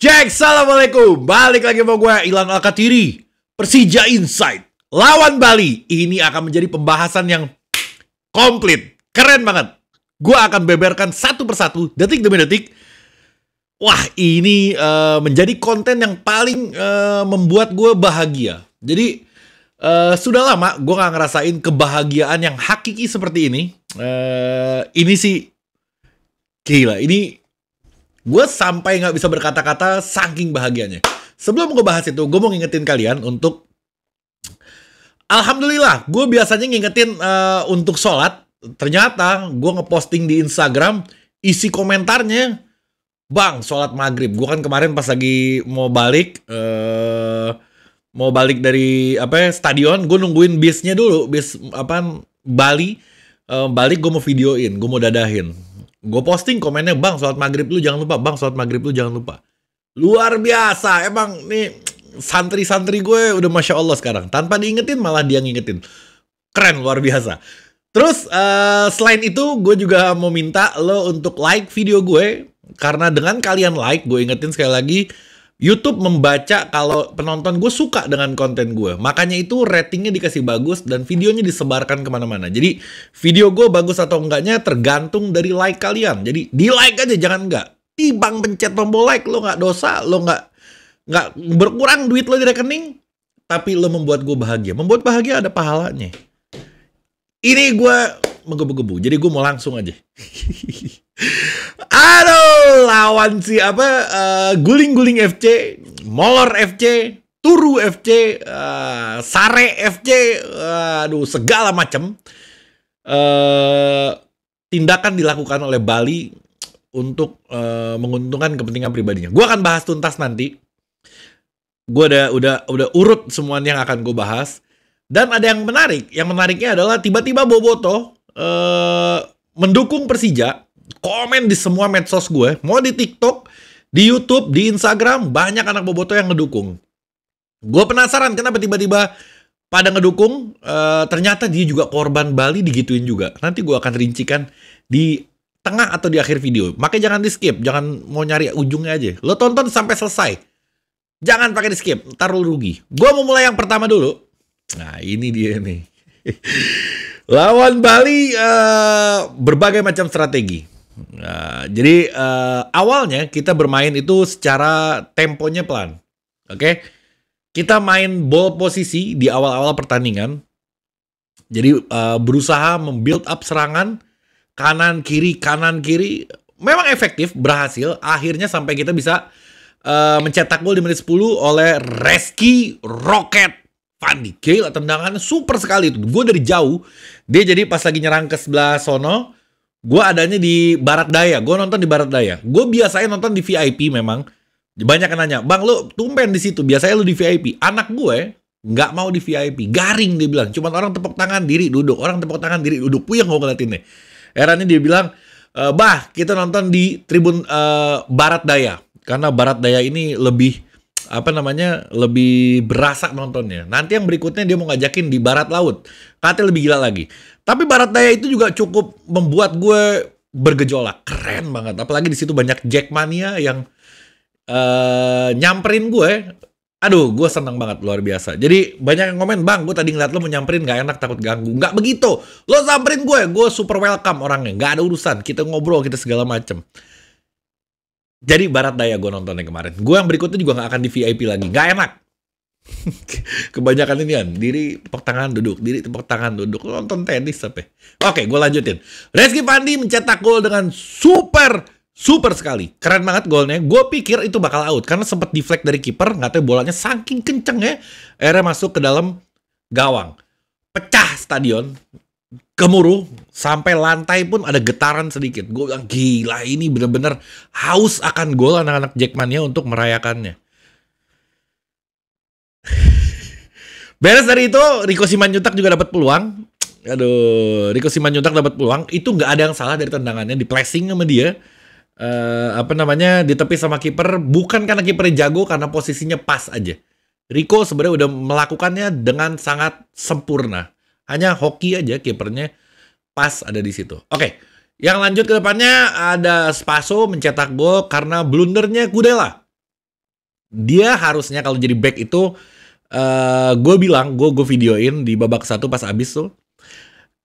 Jack, Assalamualaikum. Balik lagi sama gue, Ilan Alkatiri. Persija Insight. Lawan Bali. Ini akan menjadi pembahasan yang komplit. Keren banget. Gue akan beberkan satu persatu, detik demi detik. Wah, ini uh, menjadi konten yang paling uh, membuat gue bahagia. Jadi, uh, sudah lama gue gak ngerasain kebahagiaan yang hakiki seperti ini. Uh, ini sih, gila. Ini Gue sampai nggak bisa berkata-kata saking bahagianya. Sebelum gue bahas itu, gue mau ngingetin kalian untuk Alhamdulillah, gue biasanya ngingetin uh, untuk sholat. Ternyata gue ngeposting di Instagram, isi komentarnya, Bang, sholat maghrib. Gue kan kemarin pas lagi mau balik, uh, mau balik dari apa ya, stadion, gue nungguin bisnya dulu, bis apa Bali. Uh, balik gue mau videoin, gue mau dadahin Gue posting komennya, Bang, sholat maghrib lu jangan lupa. Bang, sholat maghrib lu jangan lupa. Luar biasa. Emang nih santri-santri gue udah Masya Allah sekarang. Tanpa diingetin, malah dia ngingetin. Keren, luar biasa. Terus, uh, selain itu, gue juga mau minta lo untuk like video gue. Karena dengan kalian like, gue ingetin sekali lagi, YouTube membaca kalau penonton gue suka dengan konten gue. Makanya itu ratingnya dikasih bagus dan videonya disebarkan kemana-mana. Jadi video gue bagus atau enggaknya tergantung dari like kalian. Jadi di like aja jangan enggak. Tibang pencet tombol like lo nggak dosa, lo nggak nggak berkurang duit lo di rekening. Tapi lo membuat gue bahagia. Membuat bahagia ada pahalanya. Ini gue menggebu-gebu. Jadi gue mau langsung aja. Aduh, lawan si apa eh, guling-guling uh, FC, Molor FC, Turu FC, uh, eh, Sare FC, uh, aduh segala macam uh, eh, tindakan dilakukan oleh Bali untuk uh, menguntungkan kepentingan pribadinya. Gue akan bahas tuntas nanti. Gue udah udah udah urut semuanya yang akan gue bahas. Dan ada yang menarik. Yang menariknya adalah tiba-tiba Boboto uh, mendukung Persija komen di semua medsos gue, mau di TikTok, di YouTube, di Instagram, banyak anak boboto yang ngedukung. Gue penasaran kenapa tiba-tiba pada ngedukung, e, ternyata dia juga korban Bali digituin juga. Nanti gue akan rincikan di tengah atau di akhir video. Makanya jangan di skip, jangan mau nyari ujungnya aja. Lo tonton sampai selesai. Jangan pakai di skip, ntar lo rugi. Gue mau mulai yang pertama dulu. Nah ini dia nih. Lawan Bali uh, berbagai macam strategi. Ya, jadi uh, awalnya kita bermain itu secara temponya pelan. Oke. Okay? Kita main ball posisi di awal-awal pertandingan. Jadi uh, berusaha membuild up serangan kanan kiri kanan kiri memang efektif, berhasil. Akhirnya sampai kita bisa uh, mencetak gol di menit 10 oleh Reski Rocket Fandi. Gila tendangan super sekali itu. Gue dari jauh, dia jadi pas lagi nyerang ke sebelah sono, Gue adanya di Barat Daya. Gue nonton di Barat Daya. Gue biasanya nonton di VIP memang. Banyak yang nanya, Bang lu tumpen di situ. Biasanya lu di VIP. Anak gue nggak mau di VIP. Garing dia bilang. Cuman orang tepuk tangan diri duduk. Orang tepuk tangan diri duduk. Puyeng gue ngeliatin nih. Eranya dia bilang, eh, Bah, kita nonton di Tribun uh, Barat Daya. Karena Barat Daya ini lebih apa namanya lebih berasa nontonnya. Nanti yang berikutnya dia mau ngajakin di Barat Laut. Katanya lebih gila lagi. Tapi Barat Daya itu juga cukup membuat gue bergejolak. Keren banget. Apalagi di situ banyak Jackmania yang uh, nyamperin gue. Aduh, gue seneng banget, luar biasa. Jadi banyak yang komen, Bang, gue tadi ngeliat lo mau nyamperin, gak enak, takut ganggu. Gak begitu. Lo samperin gue, gue super welcome orangnya. Gak ada urusan, kita ngobrol, kita segala macem. Jadi barat daya gue nontonnya kemarin. Gue yang berikutnya juga gak akan di VIP lagi. Gak enak. Kebanyakan ini kan diri tepuk tangan duduk, diri tepuk tangan duduk nonton tenis sampai. Oke, gue lanjutin. Reski Pandi mencetak gol dengan super super sekali. Keren banget golnya. Gue pikir itu bakal out karena sempat deflect dari kiper, nggak tahu ya, bolanya saking kenceng ya. akhirnya masuk ke dalam gawang. Pecah stadion gemuruh sampai lantai pun ada getaran sedikit. Gue bilang gila ini bener-bener haus akan gol anak-anak Jackmania untuk merayakannya. Beres dari itu Riko Simanjuntak juga dapat peluang. Aduh, Riko Simanjuntak dapat peluang. Itu nggak ada yang salah dari tendangannya, di pressing sama dia. Uh, apa namanya di tepi sama kiper bukan karena kipernya jago karena posisinya pas aja. Rico sebenarnya udah melakukannya dengan sangat sempurna hanya hoki aja kipernya pas ada di situ. Oke, okay. yang lanjut ke depannya ada Spaso mencetak gol karena blundernya Kudela. Dia harusnya kalau jadi back itu uh, eh, gue bilang, gue gue videoin di babak satu pas abis tuh.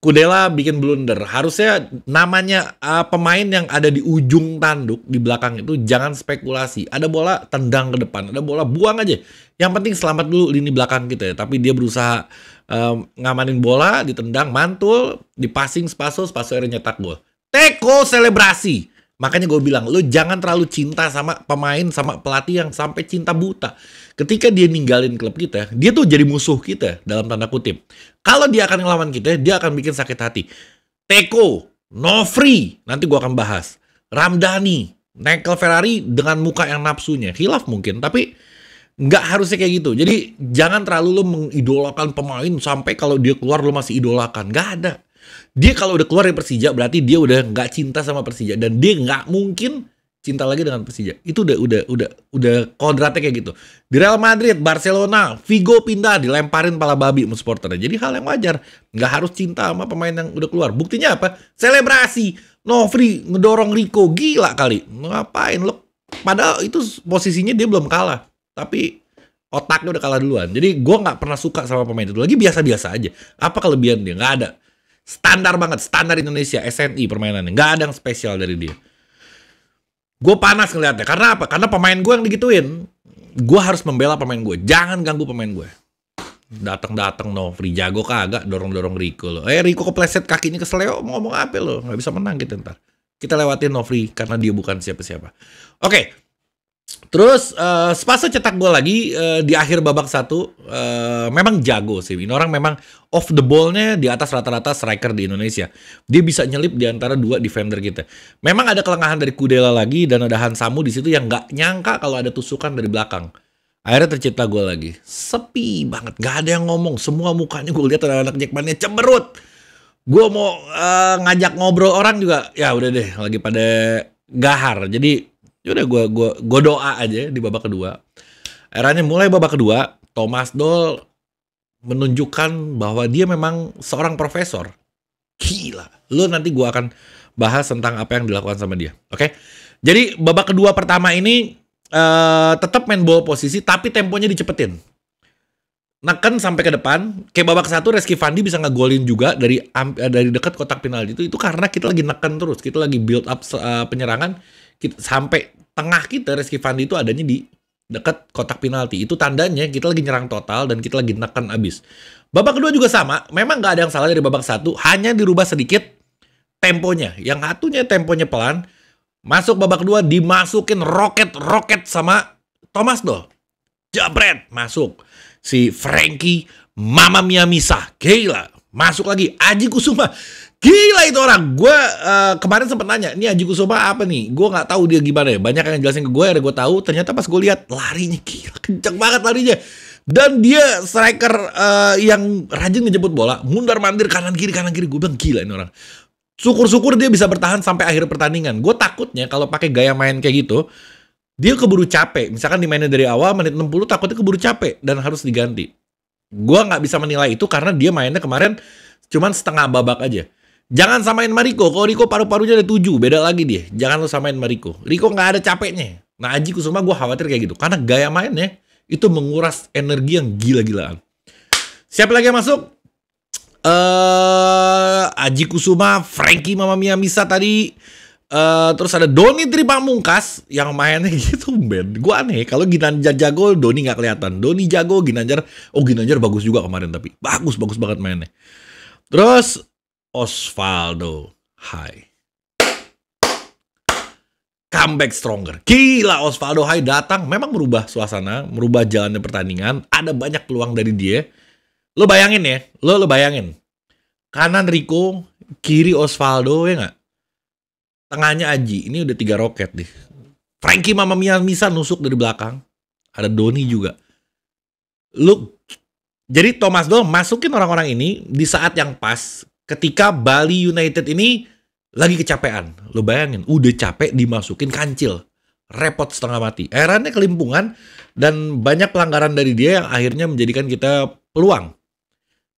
Kudela bikin blunder. Harusnya namanya uh, pemain yang ada di ujung tanduk di belakang itu jangan spekulasi. Ada bola tendang ke depan, ada bola buang aja. Yang penting selamat dulu lini belakang kita ya. Tapi dia berusaha um, ngamanin bola, ditendang mantul, dipassing Spaso, Spaso akhirnya nyetak gol. Teko selebrasi. Makanya gue bilang, lo jangan terlalu cinta sama pemain, sama pelatih yang sampai cinta buta. Ketika dia ninggalin klub kita, dia tuh jadi musuh kita dalam tanda kutip. Kalau dia akan ngelawan kita, dia akan bikin sakit hati. Teko, Nofri, nanti gue akan bahas. Ramdhani, Nekel Ferrari dengan muka yang nafsunya. Hilaf mungkin, tapi nggak harusnya kayak gitu. Jadi jangan terlalu lo mengidolakan pemain sampai kalau dia keluar lo masih idolakan. Nggak ada. Dia kalau udah keluar dari Persija berarti dia udah nggak cinta sama Persija dan dia nggak mungkin cinta lagi dengan Persija. Itu udah udah udah udah kodratnya kayak gitu. Di Real Madrid, Barcelona, Vigo pindah dilemparin pala babi sama supporternya. Jadi hal yang wajar. Nggak harus cinta sama pemain yang udah keluar. Buktinya apa? Selebrasi. Novri ngedorong Rico gila kali. Ngapain lo? Padahal itu posisinya dia belum kalah tapi otaknya udah kalah duluan. Jadi gue nggak pernah suka sama pemain itu lagi biasa-biasa aja. Apa kelebihan dia? Nggak ada. Standar banget, standar Indonesia, SNI permainannya. Nggak ada yang spesial dari dia. Gue panas ngeliatnya. Karena apa? Karena pemain gue yang digituin. Gue harus membela pemain gue. Jangan ganggu pemain gue. Datang-datang no, free jago kagak, dorong-dorong Riko lo. Eh Riko kepleset kakinya ke seleo, mau ngomong apa lo? Gak bisa menang kita gitu, ntar. Kita lewatin Nofri karena dia bukan siapa-siapa. Oke, okay, Terus uh, eh, Spasa cetak gol lagi uh, di akhir babak satu. Uh, memang jago sih. Ini orang memang off the ball-nya di atas rata-rata striker di Indonesia. Dia bisa nyelip di antara dua defender kita. Memang ada kelengahan dari Kudela lagi dan ada Hansamu di situ yang nggak nyangka kalau ada tusukan dari belakang. Akhirnya tercipta gue lagi. Sepi banget, nggak ada yang ngomong. Semua mukanya gue lihat anak-anak Jackmania cemberut. Gue mau uh, ngajak ngobrol orang juga, ya udah deh lagi pada gahar. Jadi Yaudah gue gua, gua doa aja di babak kedua. Eranya mulai babak kedua, Thomas Doll menunjukkan bahwa dia memang seorang profesor. Gila. lu nanti gue akan bahas tentang apa yang dilakukan sama dia. Oke? Okay? Jadi babak kedua pertama ini uh, eh, tetap main bola posisi tapi temponya dicepetin. Neken sampai ke depan, kayak babak satu Reski Fandi bisa ngegolin juga dari eh, dari dekat kotak penalti itu itu karena kita lagi neken terus, kita lagi build up uh, penyerangan kita, sampai tengah kita Reski Fandi itu adanya di dekat kotak penalti. Itu tandanya kita lagi nyerang total dan kita lagi neken abis. Babak kedua juga sama. Memang nggak ada yang salah dari babak satu. Hanya dirubah sedikit temponya. Yang satunya temponya pelan. Masuk babak kedua dimasukin roket-roket sama Thomas do Jabret masuk. Si Frankie Mama Mia Misa. Gila. Masuk lagi Aji Kusuma Gila itu orang. Gue uh, kemarin sempat nanya, ini Aji Kusuma apa nih? Gue nggak tahu dia gimana ya. Banyak yang jelasin ke gue, ada gue tahu. Ternyata pas gue lihat larinya gila, kenceng banget larinya. Dan dia striker uh, yang rajin ngejemput bola, mundar mandir kanan kiri kanan kiri. Gue bilang gila ini orang. Syukur-syukur dia bisa bertahan sampai akhir pertandingan. Gue takutnya kalau pakai gaya main kayak gitu, dia keburu capek. Misalkan dimainin dari awal menit 60 takutnya keburu capek dan harus diganti. Gue nggak bisa menilai itu karena dia mainnya kemarin cuman setengah babak aja Jangan samain sama Riko. Kalau Riko paru-parunya ada tujuh, beda lagi dia. Jangan lo samain sama Riko. Riko nggak ada capeknya. Nah Aji Kusuma gue khawatir kayak gitu. Karena gaya mainnya itu menguras energi yang gila-gilaan. Siapa lagi yang masuk? Uh, Aji Kusuma, Frankie Mama Mia Misa tadi. Uh, terus ada Doni Tripamungkas yang mainnya gitu Ben. Gue aneh kalau Ginanjar jago Doni nggak kelihatan. Doni jago Ginanjar, oh Ginanjar bagus juga kemarin tapi bagus bagus banget mainnya. Terus Osvaldo Hai. Comeback stronger. Gila Osvaldo Hai datang memang merubah suasana, merubah jalannya pertandingan. Ada banyak peluang dari dia. Lo bayangin ya, lo lo bayangin. Kanan Rico, kiri Osvaldo ya nggak? Tengahnya Aji, ini udah tiga roket nih. Frankie Mama Mia Misa nusuk dari belakang. Ada Doni juga. Lu jadi Thomas Doll masukin orang-orang ini di saat yang pas ketika Bali United ini lagi kecapean. Lo bayangin, udah capek dimasukin kancil. Repot setengah mati. Erannya kelimpungan dan banyak pelanggaran dari dia yang akhirnya menjadikan kita peluang.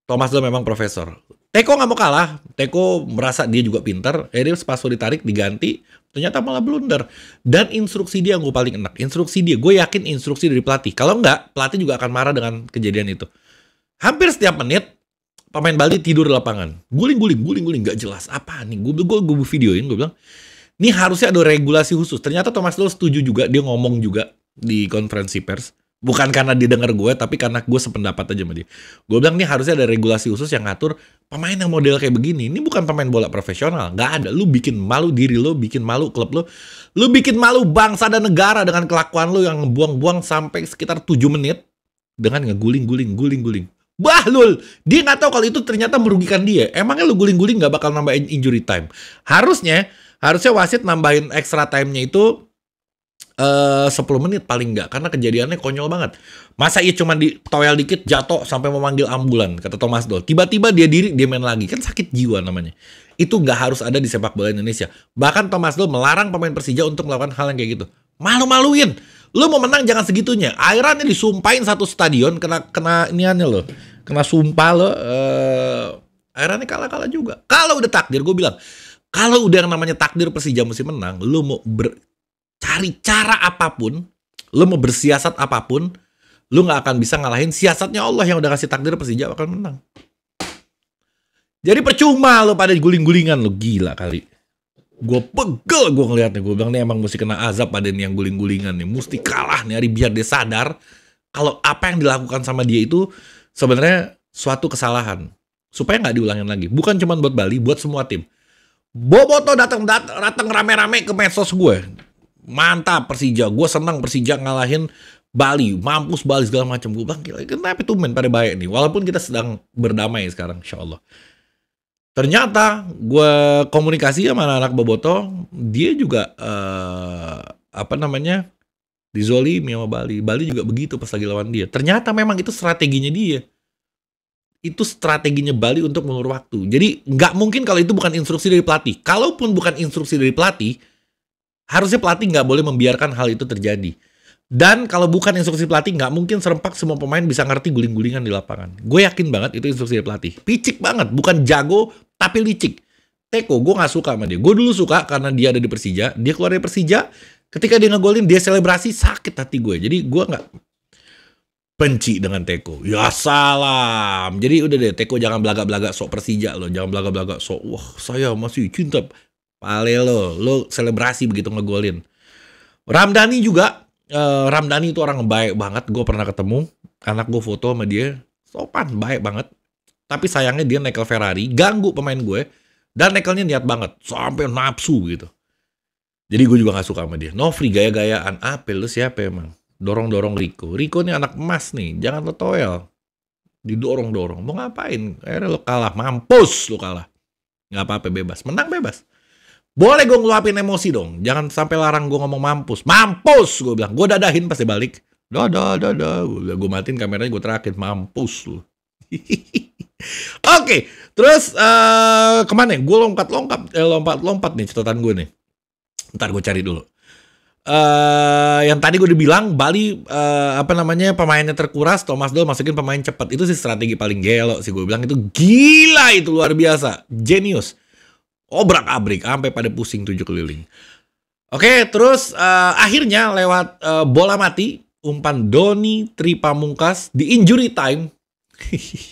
Thomas lo memang profesor. Teko nggak mau kalah. Teko merasa dia juga pinter. Eh, dia pas ditarik, diganti. Ternyata malah blunder. Dan instruksi dia yang gue paling enak. Instruksi dia. Gue yakin instruksi dari pelatih. Kalau nggak, pelatih juga akan marah dengan kejadian itu. Hampir setiap menit, pemain Bali tidur di lapangan. Guling, guling, guling, guling. Gak jelas. Apa nih? Gue gue gue videoin. Gue bilang, ini harusnya ada regulasi khusus. Ternyata Thomas Doll setuju juga. Dia ngomong juga di konferensi pers. Bukan karena dia denger gue, tapi karena gue sependapat aja sama dia. Gue bilang, ini harusnya ada regulasi khusus yang ngatur pemain yang model kayak begini. Ini bukan pemain bola profesional. Gak ada. Lu bikin malu diri lo, bikin malu klub lo. Lu bikin malu bangsa dan negara dengan kelakuan lo yang buang-buang sampai sekitar 7 menit. Dengan ngeguling, guling, guling, guling. Bahlul, dia nggak tahu kalau itu ternyata merugikan dia. Emangnya lu guling-guling nggak bakal nambahin injury time? Harusnya, harusnya wasit nambahin extra time-nya itu eh uh, 10 menit paling nggak karena kejadiannya konyol banget. Masa iya cuma di toel dikit jatuh sampai memanggil ambulan kata Thomas Doll. Tiba-tiba dia diri dia main lagi kan sakit jiwa namanya. Itu nggak harus ada di sepak bola Indonesia. Bahkan Thomas Doll melarang pemain Persija untuk melakukan hal yang kayak gitu. Malu-maluin. Lu mau menang jangan segitunya. Airannya disumpahin satu stadion kena kena iniannya lo kena sumpah lo. Uh, akhirnya kalah-kalah juga. Kalau udah takdir, gue bilang, kalau udah yang namanya takdir Persija mesti menang, lo mau ber cari cara apapun, lo mau bersiasat apapun, lo gak akan bisa ngalahin siasatnya Allah yang udah kasih takdir Persija akan menang. Jadi percuma lo pada guling-gulingan lo gila kali. Gue pegel gue ngeliatnya. Gue bilang nih emang mesti kena azab pada nih yang guling-gulingan nih. Mesti kalah nih hari biar dia sadar. Kalau apa yang dilakukan sama dia itu sebenarnya suatu kesalahan supaya nggak diulangin lagi. Bukan cuma buat Bali, buat semua tim. Boboto datang datang rame-rame ke medsos gue. Mantap Persija, gue senang Persija ngalahin Bali, mampus Bali segala macam. Gue bilang, kenapa itu main pada baik nih? Walaupun kita sedang berdamai sekarang, insya Allah. Ternyata gue komunikasi sama anak-anak Boboto, dia juga uh, apa namanya Dizolimi sama Bali. Bali juga begitu pas lagi lawan dia. Ternyata memang itu strateginya dia. Itu strateginya Bali untuk mengurus waktu. Jadi nggak mungkin kalau itu bukan instruksi dari pelatih. Kalaupun bukan instruksi dari pelatih, harusnya pelatih nggak boleh membiarkan hal itu terjadi. Dan kalau bukan instruksi pelatih, nggak mungkin serempak semua pemain bisa ngerti guling-gulingan di lapangan. Gue yakin banget itu instruksi dari pelatih. Picik banget, bukan jago, tapi licik. Teko, gue nggak suka sama dia. Gue dulu suka karena dia ada di Persija. Dia keluar dari Persija, Ketika dia ngegolin, dia selebrasi sakit hati gue. Jadi gue nggak benci dengan Teko. Ya salam. Jadi udah deh, Teko jangan belaga-belaga sok Persija lo, jangan belaga-belaga sok wah saya masih cinta. Pale lo, lo selebrasi begitu ngegolin. Ramdhani juga, uh, Ramdhani itu orang baik banget. Gue pernah ketemu, anak gue foto sama dia, sopan, baik banget. Tapi sayangnya dia nekel Ferrari, ganggu pemain gue. Dan nekelnya niat banget, sampai nafsu gitu. Jadi gue juga gak suka sama dia. Nofri gaya-gayaan. Apple lu siapa emang? Dorong-dorong Riko. Riko ini anak emas nih. Jangan lo toel. Didorong-dorong. Mau ngapain? Akhirnya lo kalah. Mampus lo kalah. Gak apa-apa bebas. Menang bebas. Boleh gue ngeluapin emosi dong. Jangan sampai larang gue ngomong mampus. Mampus gue bilang. Gue dadahin pasti balik. Dadah, dadah. Gue matiin kameranya gue terakhir. Mampus lo. Oke, okay, terus uh, kemana? Ya? Gue lompat-lompat, eh, lompat-lompat nih catatan gue nih. Ntar gue cari dulu. Uh, yang tadi gue udah bilang Bali uh, apa namanya pemainnya terkuras Thomas Doll masukin pemain cepat itu sih strategi paling gelo sih gue bilang itu gila itu luar biasa genius obrak abrik sampai pada pusing tujuh keliling oke okay, terus uh, akhirnya lewat uh, bola mati umpan Doni Tripamungkas di injury time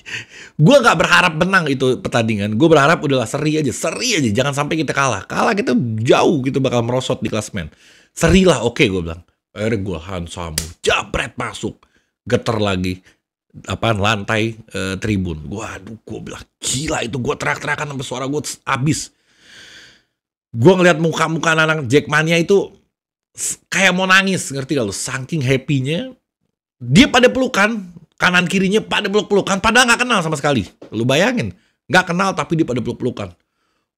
gue gak berharap menang itu pertandingan. Gue berharap udahlah seri aja, seri aja. Jangan sampai kita kalah. Kalah kita jauh gitu bakal merosot di klasmen. Seri lah, oke okay, gue bilang. Akhirnya gue hansamu, jabret masuk. Geter lagi. Apaan, lantai e, tribun. Gue aduh, gue bilang gila itu. Gue teriak terakan sampai suara gue habis. Gue ngeliat muka-muka anak-anak Jackmania itu kayak mau nangis. Ngerti gak lu? Saking happy-nya. Dia pada pelukan, kanan kirinya pada peluk-pelukan padahal nggak kenal sama sekali lu bayangin nggak kenal tapi dia pada peluk-pelukan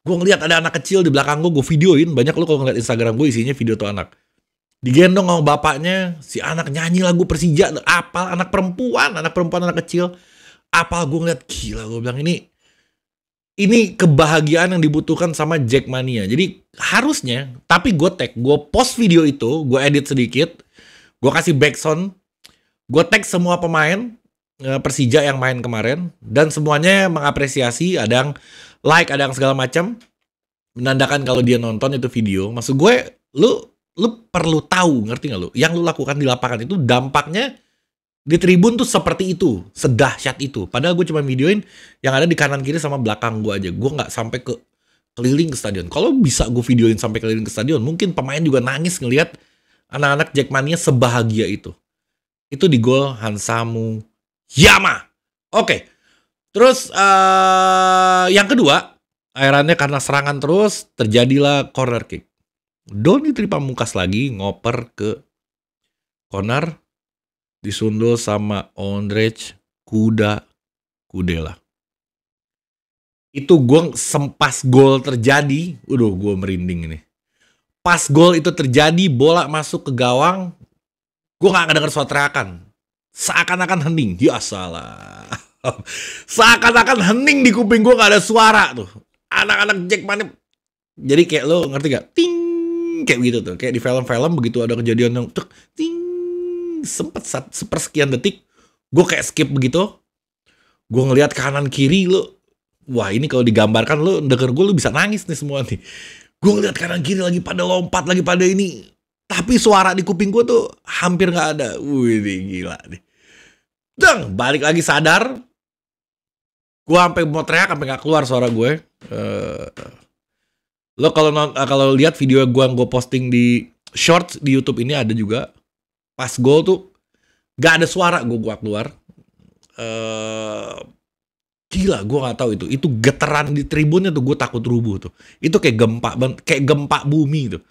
gue ngeliat ada anak kecil di belakang gue gue videoin banyak lo kalau ngeliat Instagram gue isinya video tuh anak digendong sama bapaknya si anak nyanyi lagu Persija apa anak perempuan anak perempuan anak kecil apa gue ngeliat gila gue bilang ini ini kebahagiaan yang dibutuhkan sama Jackmania jadi harusnya tapi gue tag gue post video itu gue edit sedikit gue kasih backsound Gue tag semua pemain eh, Persija yang main kemarin dan semuanya mengapresiasi, ada yang like, ada yang segala macam menandakan kalau dia nonton itu video. Maksud gue, lu lu perlu tahu, ngerti nggak lu? Yang lu lakukan di lapangan itu dampaknya di tribun tuh seperti itu, sedahsyat itu. Padahal gue cuma videoin yang ada di kanan kiri sama belakang gue aja. Gue nggak sampai ke keliling ke stadion. Kalau bisa gue videoin sampai keliling ke stadion, mungkin pemain juga nangis ngelihat anak-anak Jackmania sebahagia itu. Itu di gol Hansamu Yama. Oke. Terus uh, yang kedua, akhirnya karena serangan terus terjadilah corner kick. Doni mukas lagi ngoper ke corner disundul sama Ondrej Kuda Kudela. Itu gue sempas gol terjadi, udah gue merinding ini. Pas gol itu terjadi, bola masuk ke gawang, Gue gak dengar suara teriakan. Seakan-akan hening. Ya salah. Seakan-akan hening di kuping gue gak ada suara tuh. Anak-anak Jack Manip. Jadi kayak lo ngerti gak? Ting. Kayak gitu tuh. Kayak di film-film begitu ada kejadian yang tuk, ting. Sempet saat sepersekian detik. Gue kayak skip begitu. Gue ngelihat kanan kiri lo. Wah ini kalau digambarkan lo denger gue lo bisa nangis nih semua nih. Gue ngeliat kanan kiri lagi pada lompat lagi pada ini tapi suara di kuping gue tuh hampir gak ada. Wih, gila nih. Deng, balik lagi sadar. Gue sampai mau teriak, sampai nggak keluar suara gue. Uh, lo kalau eh, kalau lihat video gue yang gue posting di shorts di YouTube ini ada juga. Pas gue tuh gak ada suara gue gua keluar. Uh, gila gue gak tahu itu itu geteran di tribunnya tuh gue takut rubuh tuh itu kayak gempa kayak gempa bumi tuh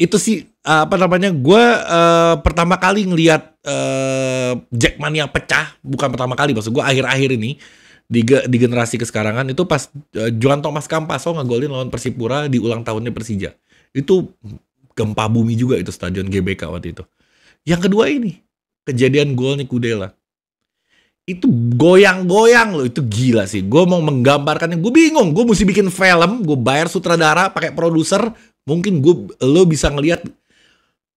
itu sih eh, apa namanya gue uh, pertama kali ngelihat uh, eh, Jackmania pecah bukan pertama kali maksud gue akhir-akhir ini di, ge di generasi kesekarangan itu pas uh, Juan Thomas Campaso ngegolin lawan Persipura di ulang tahunnya Persija itu gempa bumi juga itu stadion GBK waktu itu yang kedua ini kejadian golnya Kudela itu goyang-goyang loh itu gila sih gue mau menggambarkannya gue bingung gue mesti bikin film gue bayar sutradara pakai produser mungkin gue lo bisa ngelihat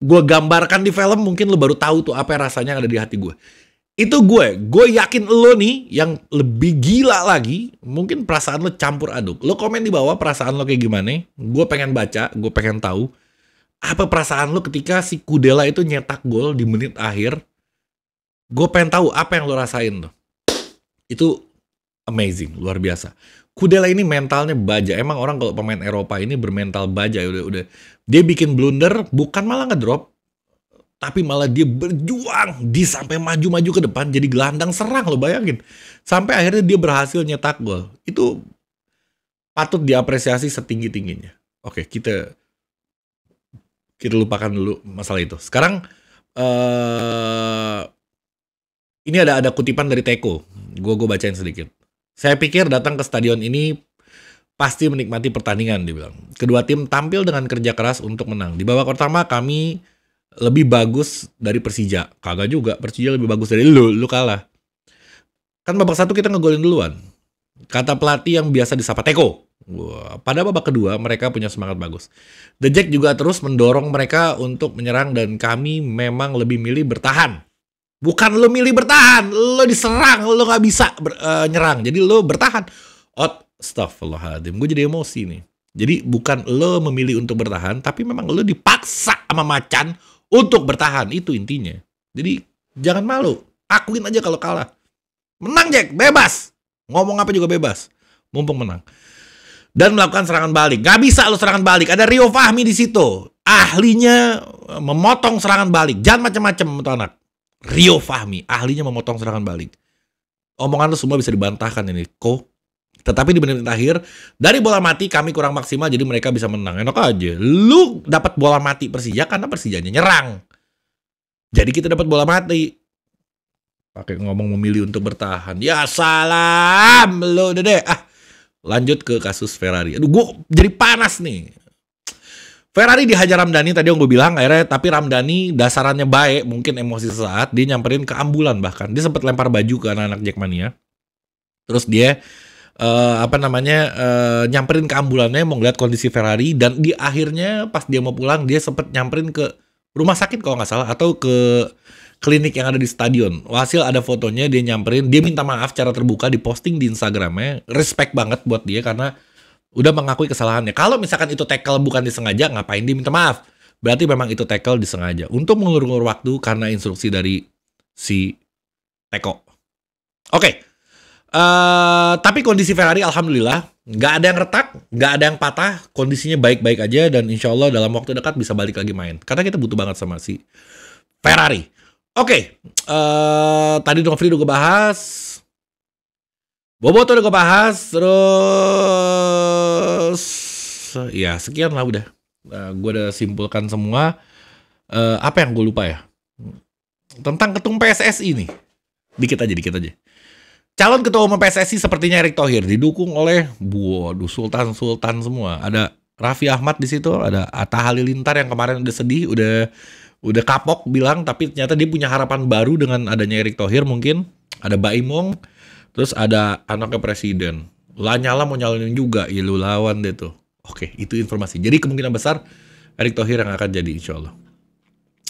gue gambarkan di film mungkin lo baru tahu tuh apa rasanya yang ada di hati gue itu gue gue yakin lo nih yang lebih gila lagi mungkin perasaan lo campur aduk lo komen di bawah perasaan lo kayak gimana gue pengen baca gue pengen tahu apa perasaan lo ketika si Kudela itu nyetak gol di menit akhir Gue pengen tahu apa yang lo rasain tuh. Itu amazing, luar biasa. Kudela ini mentalnya baja. Emang orang kalau pemain Eropa ini bermental baja udah udah dia bikin blunder bukan malah ngedrop tapi malah dia berjuang di sampai maju-maju ke depan jadi gelandang serang lo bayangin sampai akhirnya dia berhasil nyetak gol itu patut diapresiasi setinggi tingginya oke kita kita lupakan dulu masalah itu sekarang uh, ini ada ada kutipan dari Teko. Gue gue bacain sedikit. Saya pikir datang ke stadion ini pasti menikmati pertandingan dibilang. Kedua tim tampil dengan kerja keras untuk menang. Di babak pertama kami lebih bagus dari Persija. Kagak juga, Persija lebih bagus dari lu, lu kalah. Kan babak satu kita ngegolin duluan. Kata pelatih yang biasa disapa Teko. Wah, pada babak kedua mereka punya semangat bagus. The Jack juga terus mendorong mereka untuk menyerang dan kami memang lebih milih bertahan. Bukan lo milih bertahan, lo diserang, lo gak bisa ber, uh, nyerang. Jadi lo bertahan. Ot, astagfirullahaladzim, gue jadi emosi nih. Jadi bukan lo memilih untuk bertahan, tapi memang lo dipaksa sama macan untuk bertahan. Itu intinya. Jadi jangan malu, akuin aja kalau kalah. Menang Jack, bebas. Ngomong apa juga bebas. Mumpung menang. Dan melakukan serangan balik. Gak bisa lo serangan balik. Ada Rio Fahmi di situ. Ahlinya memotong serangan balik. Jangan macam-macam anak. Rio Fahmi, ahlinya memotong serangan balik. Omongan lu semua bisa dibantahkan ini, kok. Tetapi di menit terakhir dari bola mati kami kurang maksimal jadi mereka bisa menang. Enak aja. Lu dapat bola mati Persija karena Persijanya nyerang. Jadi kita dapat bola mati. Pakai ngomong memilih untuk bertahan. Ya salam lu dede. Ah, lanjut ke kasus Ferrari. Aduh, gua jadi panas nih. Ferrari dihajar Ramdhani tadi yang gue bilang akhirnya tapi Ramdhani dasarannya baik mungkin emosi sesaat dia nyamperin ke ambulan bahkan dia sempat lempar baju ke anak-anak Jackmania terus dia uh, apa namanya uh, nyamperin ke ambulannya mau ngeliat kondisi Ferrari dan di akhirnya pas dia mau pulang dia sempat nyamperin ke rumah sakit kalau nggak salah atau ke klinik yang ada di stadion. Hasil ada fotonya dia nyamperin, dia minta maaf cara terbuka di posting di Instagramnya. Respect banget buat dia karena udah mengakui kesalahannya. Kalau misalkan itu tackle bukan disengaja, ngapain dia minta maaf? Berarti memang itu tackle disengaja untuk mengurung ulur waktu karena instruksi dari si Teko. Oke, okay. uh, eh, tapi kondisi Ferrari alhamdulillah nggak ada yang retak, nggak ada yang patah, kondisinya baik-baik aja dan insya Allah dalam waktu dekat bisa balik lagi main. Karena kita butuh banget sama si Ferrari. Oke, okay. uh, eh, tadi Novri udah bahas Boboto udah gue bahas, terus ya sekian lah udah. nah, eh, gue udah simpulkan semua. Uh, apa yang gue lupa ya? Tentang ketum PSSI nih. Dikit aja, dikit aja. Calon ketua umum PSSI sepertinya Erick Thohir didukung oleh waduh sultan-sultan semua. Ada Raffi Ahmad di situ, ada Atta Halilintar yang kemarin udah sedih, udah udah kapok bilang tapi ternyata dia punya harapan baru dengan adanya Erick Thohir mungkin. Ada Baimong, Terus ada anaknya presiden. Lanyala mau nyalonin juga, ya lu lawan deh tuh. Oke, itu informasi. Jadi kemungkinan besar Erick Thohir yang akan jadi insya Allah.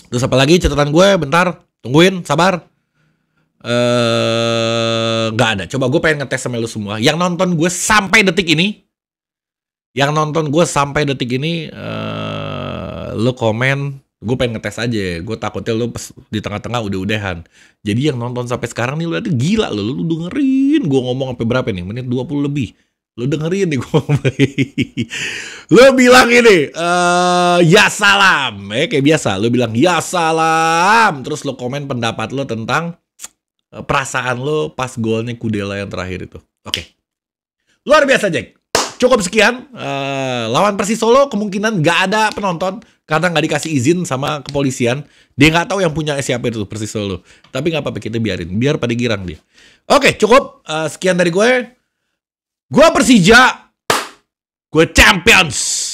Terus apa lagi catatan gue? Bentar, tungguin, sabar. Eh, nggak ada. Coba gue pengen ngetes sama lu semua. Yang nonton gue sampai detik ini, yang nonton gue sampai detik ini, eh, lu komen gue pengen ngetes aja gue takutnya lu pas di tengah-tengah udah udahan jadi yang nonton sampai sekarang nih lu ada gila lu lu dengerin gue ngomong sampai berapa nih menit 20 lebih lu dengerin nih gue lu bilang ini eh ya salam ya kayak biasa lu bilang ya salam terus lu komen pendapat lu tentang eh, perasaan lu pas golnya Kudela yang terakhir itu oke okay. luar biasa Jack cukup sekian uh, lawan Persis Solo kemungkinan gak ada penonton karena nggak dikasih izin sama kepolisian dia nggak tahu yang punya siapa itu persis solo tapi nggak apa-apa kita biarin biar pada girang dia oke cukup uh, sekian dari gue gue Persija gue Champions